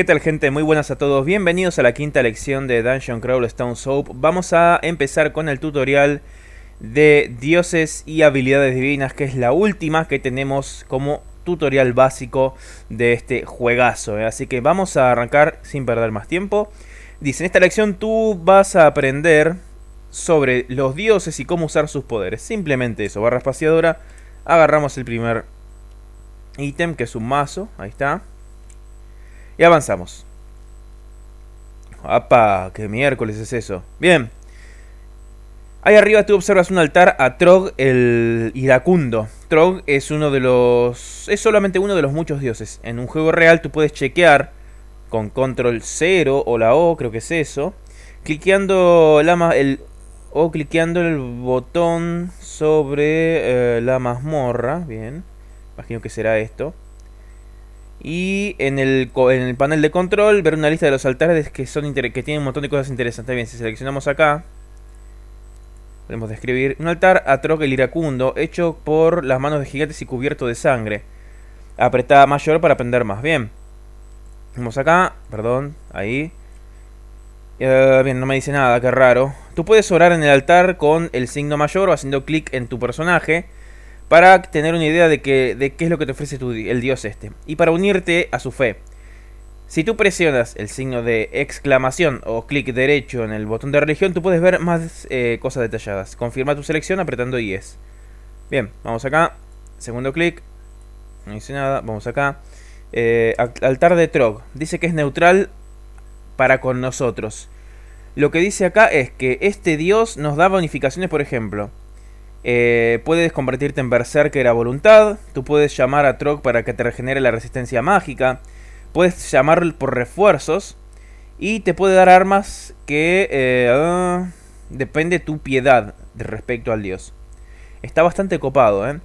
¿Qué tal gente? Muy buenas a todos, bienvenidos a la quinta lección de Dungeon Crawl Stone Soap. Vamos a empezar con el tutorial de dioses y habilidades divinas, que es la última que tenemos como tutorial básico de este juegazo. ¿eh? Así que vamos a arrancar sin perder más tiempo. Dice, en esta lección tú vas a aprender sobre los dioses y cómo usar sus poderes. Simplemente eso, barra espaciadora. Agarramos el primer ítem, que es un mazo, ahí está. Y avanzamos. ¡Apa! ¡Qué miércoles es eso! Bien. Ahí arriba tú observas un altar a Trog el iracundo. Trog es uno de los... es solamente uno de los muchos dioses. En un juego real tú puedes chequear con control 0 o la O, creo que es eso. Cliqueando la el... o cliqueando el botón sobre eh, la mazmorra. Bien. Imagino que será esto. Y en el, panel de control ver una lista de los altares que, son que tienen un montón de cosas interesantes. Bien, si seleccionamos acá, podemos describir un altar troca el iracundo, hecho por las manos de gigantes y cubierto de sangre. Apretada mayor para aprender más. Bien, vamos acá, perdón, ahí. Eh, bien, no me dice nada, qué raro. Tú puedes orar en el altar con el signo mayor o haciendo clic en tu personaje para tener una idea de, qué es lo que te ofrece el Dios este y para unirte a su fe. Si tú presionas el signo de exclamación o clic derecho en el botón de religión, tú puedes ver más eh, cosas detalladas. Confirma tu selección apretando IES. Bien, vamos acá. Segundo clic. No dice nada. Vamos acá. Eh, altar de Trog. Dice que es neutral para con nosotros. Lo que dice acá es que este dios nos da bonificaciones, por ejemplo. Eh, puedes convertirte en berserker a voluntad. Tú puedes llamar a Trog para que te regenere la resistencia mágica. Puedes llamar por refuerzos. Y te puede dar armas que... Eh, ah, depende tu piedad respecto al dios. Está bastante copado, ¿eh?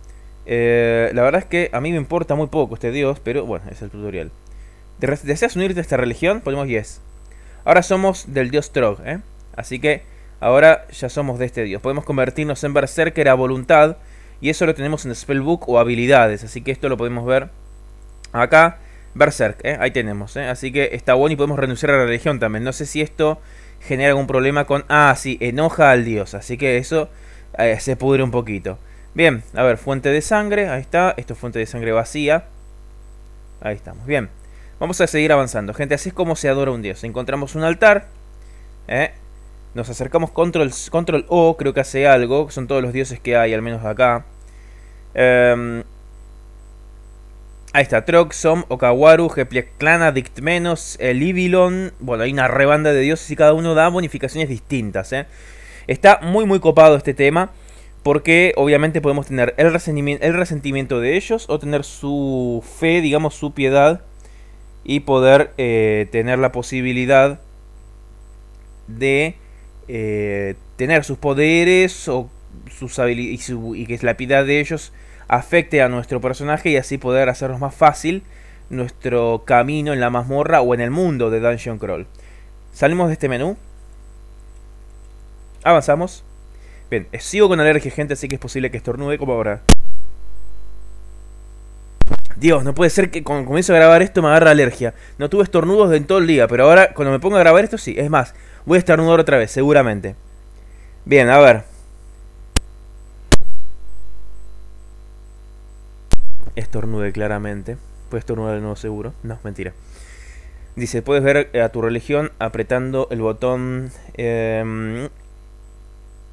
¿eh? La verdad es que a mí me importa muy poco este dios, pero bueno, es el tutorial. ¿Deseas unirte a esta religión? Ponemos 10. Ahora somos del dios Trog, ¿eh? Así que Ahora ya somos de este dios. Podemos convertirnos en berserker a voluntad. Y eso lo tenemos en spellbook o habilidades. Así que esto lo podemos ver acá. Berserk, ¿eh? ahí tenemos. ¿eh? Así que está bueno y podemos renunciar a la religión también. No sé si esto genera algún problema con... Ah, sí, enoja al dios. Así que eso eh, se pudre un poquito. Bien, a ver, fuente de sangre. Ahí está. Esto es fuente de sangre vacía. Ahí estamos. Bien. Vamos a seguir avanzando. Gente, así es como se adora un dios. Encontramos un altar. ¿eh? Nos acercamos control, control O, creo que hace algo. Son todos los dioses que hay, al menos acá. Em, ahí está, Troxom, Okawaru, menos Dictmenos, Libilon. Bueno, hay una rebanda de dioses y cada uno da bonificaciones distintas. ¿eh? Está muy muy copado este tema. Porque obviamente podemos tener el resentimiento, el resentimiento de ellos o tener su fe, digamos, su piedad. Y poder eh, tener la posibilidad de eh, tener sus poderes o sus y, y, que la piedad de ellos afecte a nuestro personaje y así poder hacernos más fácil nuestro camino en la mazmorra o en el mundo de Dungeon Crawl. Salimos de este menú. Avanzamos. Bien, eh, sigo con alergia, gente, así que es posible que estornude como ahora. Dios, no puede ser que cuando comienzo a grabar esto me agarre alergia. No tuve estornudos en todo el día, pero ahora cuando me pongo a grabar esto sí. Es más, voy a estornudar otra vez, seguramente. Bien, a ver. Estornude claramente. Puedes estornudar de nuevo seguro. No, mentira. Dice, puedes ver eh, a tu religión apretando el botón... Em,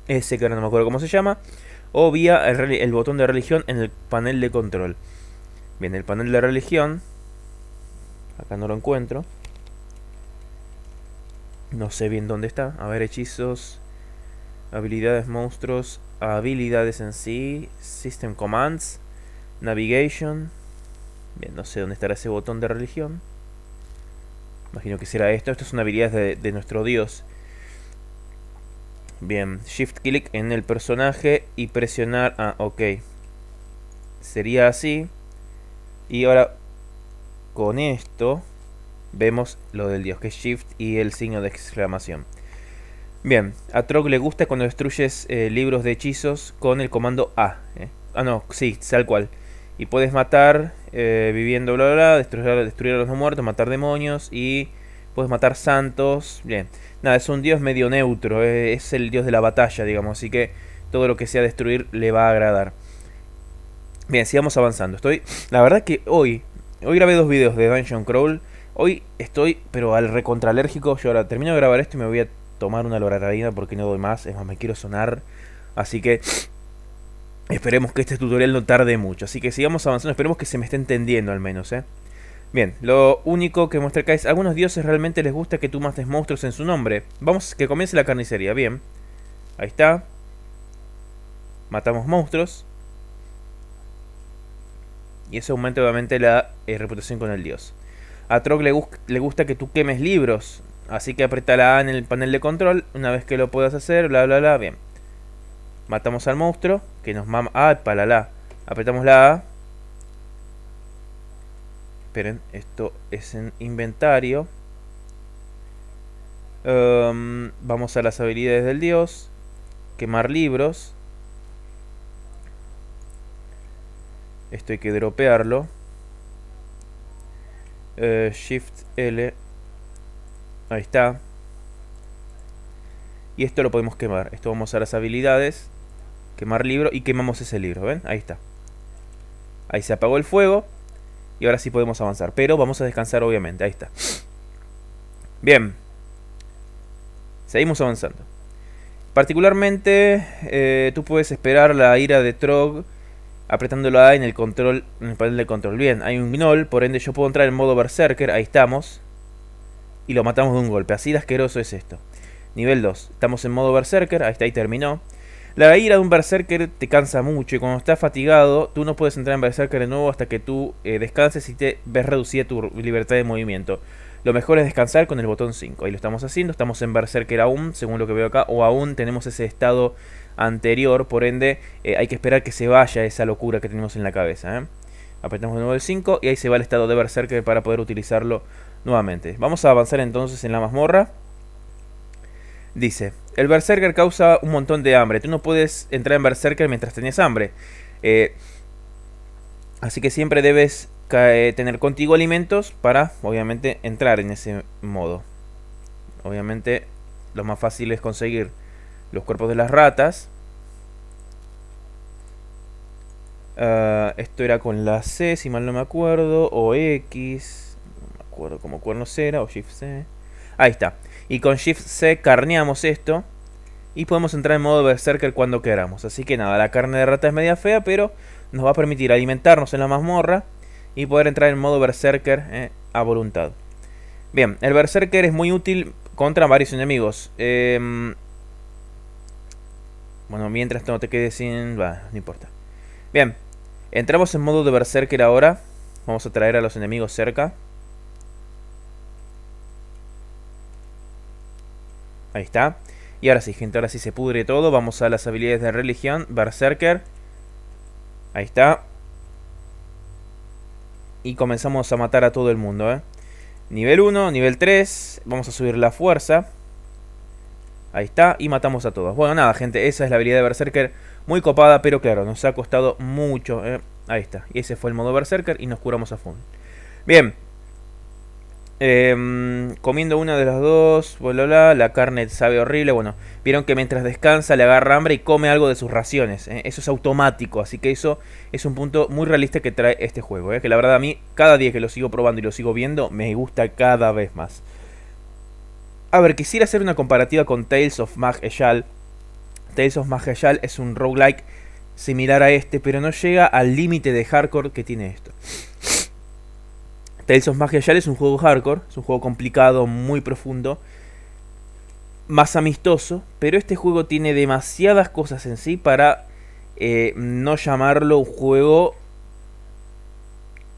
ese que ahora no me acuerdo cómo se llama. O vía el botón de religión en el panel de control. Bien, el panel de religión. Acá no lo encuentro. No sé bien dónde está. A ver, hechizos. Habilidades, monstruos. Habilidades en sí. System commands. Navigation. Bien, no sé dónde estará ese botón de religión. Imagino que será esto. Estas son habilidades de, de nuestro dios. Bien, shift click en el personaje y presionar... Ah, ok. Sería así. Y ahora con esto vemos lo del dios que es shift y el signo de exclamación. Bien, a Trog le gusta cuando destruyes eh, libros de hechizos con el comando A. ¿eh? Ah, no, sí, tal cual. Y puedes matar eh, viviendo, bla, bla, bla, destruir, destruir a los no muertos, matar demonios y puedes matar santos. Bien, nada, es un dios medio neutro, es el dios de la batalla, digamos, así que todo lo que sea destruir le va a agradar. Bien, sigamos avanzando. Estoy. La verdad que hoy. Hoy grabé dos videos de Dungeon Crawl. Hoy estoy, pero al recontralérgico. Yo ahora termino de grabar esto y me voy a tomar una loratadina porque no doy más. Es más, me quiero sonar. Así que. Esperemos que este tutorial no tarde mucho. Así que sigamos avanzando. Esperemos que se me esté entendiendo al menos, ¿eh? Bien, lo único que muestra acá es... Algunos dioses realmente les gusta que tú mates monstruos en su nombre. Vamos, que comience la carnicería. Bien. Ahí está. Matamos monstruos y eso aumenta obviamente la eh, reputación con el dios. A Trog le, le, gusta que tú quemes libros, así que aprieta la A en el panel de control, una vez que lo puedas hacer, bla bla bla, bien. Matamos al monstruo, que nos mama... Ah, palala. Apretamos la A. Esperen, esto es en inventario. Em, vamos a las habilidades del dios. Quemar libros. Esto hay que dropearlo. Eh, shift L. Ahí está. Y esto lo podemos quemar. Esto vamos a las habilidades. Quemar libro. Y quemamos ese libro. ¿Ven? Ahí está. Ahí se apagó el fuego. Y ahora sí podemos avanzar. Pero vamos a descansar obviamente. Ahí está. Bien. Seguimos avanzando. Particularmente, eh, tú puedes esperar la ira de Trog apretándolo A en el control, en el panel de control. Bien, hay un gnoll, por ende yo puedo entrar en modo berserker, ahí estamos. Y lo matamos de un golpe, así de asqueroso es esto. Nivel 2, estamos en modo berserker, ahí está, ahí terminó. La ira de un berserker te cansa mucho y cuando estás fatigado, tú no puedes entrar en berserker de nuevo hasta que tú eh, descanses y te ves reducida tu libertad de movimiento. Lo mejor es descansar con el botón 5. Y lo estamos haciendo, estamos en berserker aún, según lo que veo acá, o aún tenemos ese estado anterior, por ende eh, hay que esperar que se vaya esa locura que tenemos en la cabeza. ¿eh? Apretamos de nuevo el 5 y ahí se va el estado de Berserker para poder utilizarlo nuevamente. Vamos a avanzar entonces en la mazmorra. Dice, el Berserker causa un montón de hambre. Tú no puedes entrar en Berserker mientras tenías hambre. Eh, así que siempre debes tener contigo alimentos para, obviamente, entrar en ese modo. Obviamente, lo más fácil es conseguir los cuerpos de las ratas. Ah, esto era con la C, si mal no me acuerdo, o X, no me acuerdo como cuernos era, o Shift C. Ahí está. Y con Shift C carneamos esto. Y podemos entrar en modo Berserker cuando queramos. Así que nada, la carne de rata es media fea, pero nos va a permitir alimentarnos en la mazmorra. Y poder entrar en modo Berserker eh, a voluntad. Bien, el Berserker es muy útil contra varios enemigos. Eh, bueno, mientras no te quedes sin... Va, no importa. Bien. Entramos en modo de Berserker ahora. Vamos a traer a los enemigos cerca. Ahí está. Y ahora sí, gente, ahora sí se pudre todo. Vamos a las habilidades de religión. Berserker. Ahí está. Y comenzamos a matar a todo el mundo, ¿eh? Nivel 1, nivel 3. Vamos a subir la fuerza. Ahí está, y matamos a todos. Bueno, nada, gente, esa es la habilidad de Berserker. Muy copada, pero claro, nos ha costado mucho. Eh. Ahí está, y ese fue el modo Berserker y nos curamos a fondo. Bien. Em, comiendo una de las dos, la carne sabe horrible. Bueno, vieron que mientras descansa le agarra hambre y come algo de sus raciones. Eh. Eso es automático, así que eso es un punto muy realista que trae este juego. Eh. Que la verdad a mí, cada día que lo sigo probando y lo sigo viendo, me gusta cada vez más. A ver, quisiera hacer una comparativa con Tales of Mag Tales of Mag es un roguelike similar a este, pero no llega al límite de hardcore que tiene esto. Tales of mag es un juego hardcore, es un juego complicado, muy profundo, más amistoso, pero este juego tiene demasiadas cosas en sí para eh, no llamarlo un juego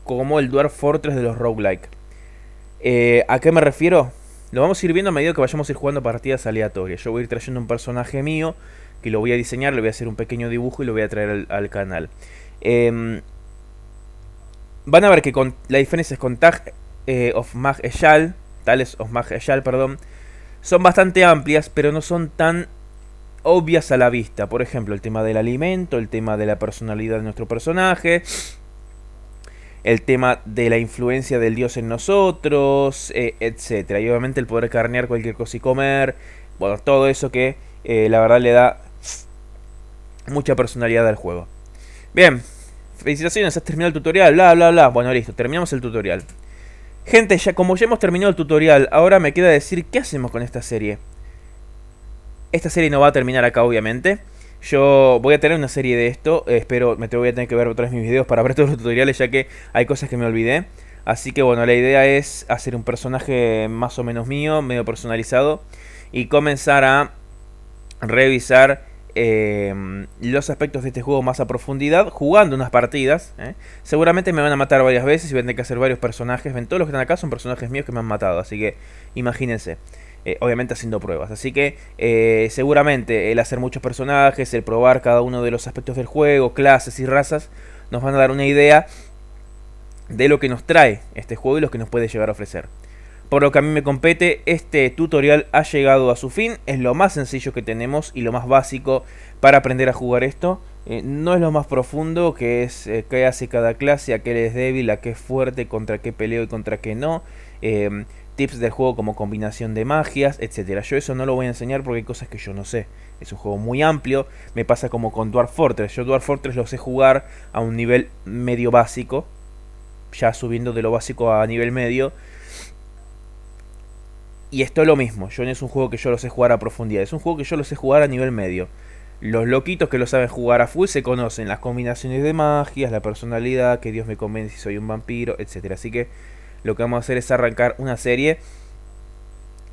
como el Dwarf Fortress de los roguelike. Eh, ¿A qué me refiero? Lo vamos a ir viendo a medida que vayamos a ir jugando partidas aleatorias. Yo voy a ir trayendo un personaje mío que lo voy a diseñar, le voy a hacer un pequeño dibujo y lo voy a traer al, canal. Em, van a ver que con, la diferencia es con Tag eh, of Tales of Mag perdón, son bastante amplias, pero no son tan obvias a la vista. Por ejemplo, el tema del alimento, el tema de la personalidad de nuestro personaje, el tema de la influencia del Dios en nosotros, etc. Eh, etcétera Y obviamente el poder carnear cualquier cosa y comer, bueno, todo eso que eh, la verdad le da mucha personalidad al juego. Bien, felicitaciones, has terminado el tutorial, bla, bla, bla. Bueno, listo, terminamos el tutorial. Gente, ya como ya hemos terminado el tutorial, ahora me queda decir qué hacemos con esta serie. Esta serie no va a terminar acá, obviamente. Yo voy a tener una serie de esto. Eh, espero, me tengo voy a tener que ver otra vez mis videos para ver todos los tutoriales, ya que hay cosas que me olvidé. Así que bueno, la idea es hacer un personaje más o menos mío, medio personalizado. Y comenzar a revisar eh, los aspectos de este juego más a profundidad, jugando unas partidas. ¿eh? Seguramente me van a matar varias veces y voy a tener que hacer varios personajes. Ven, todos los que están acá son personajes míos que me han matado, así que imagínense. Eh, obviamente haciendo pruebas. Así que eh, seguramente el hacer muchos personajes, el probar cada uno de los aspectos del juego, clases y razas, nos van a dar una idea de lo que nos trae este juego y lo que nos puede llegar a ofrecer. Por lo que a mí me compete, este tutorial ha llegado a su fin, es lo más sencillo que tenemos y lo más básico para aprender a jugar esto. Eh, no es lo más profundo, que es qué hace cada clase, a qué es débil, a qué es fuerte, contra qué peleo y contra qué no tips del juego como combinación de magias, Etcétera, Yo eso no lo voy a enseñar porque hay cosas que yo no sé. Es un juego muy amplio, me pasa como con Dwarf Fortress. Yo Dwarf Fortress lo sé jugar a un nivel medio básico, ya subiendo de lo básico a nivel medio. Y esto es lo mismo, Yo no es un juego que yo lo sé jugar a profundidad, es un juego que yo lo sé jugar a nivel medio. Los loquitos que lo saben jugar a full se conocen las combinaciones de magias, la personalidad, que Dios me convence si soy un vampiro, etcétera, Así que lo que vamos a hacer es arrancar una serie.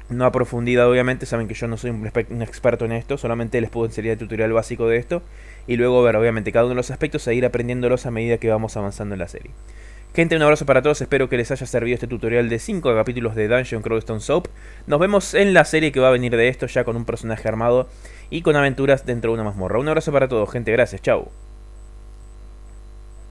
No aprofundida, obviamente, saben que yo no soy un, experto en esto, solamente les puedo enseñar el tutorial básico de esto. Y luego ver, obviamente, cada uno de los aspectos seguir ir aprendiéndolos a medida que vamos avanzando en la serie. Gente, un abrazo para todos, espero que les haya servido este tutorial de 5 capítulos de Dungeon Stone Soap. Nos vemos en la serie que va a venir de esto, ya con un personaje armado y con aventuras dentro de una mazmorra. Un abrazo para todos, gente, gracias, chau.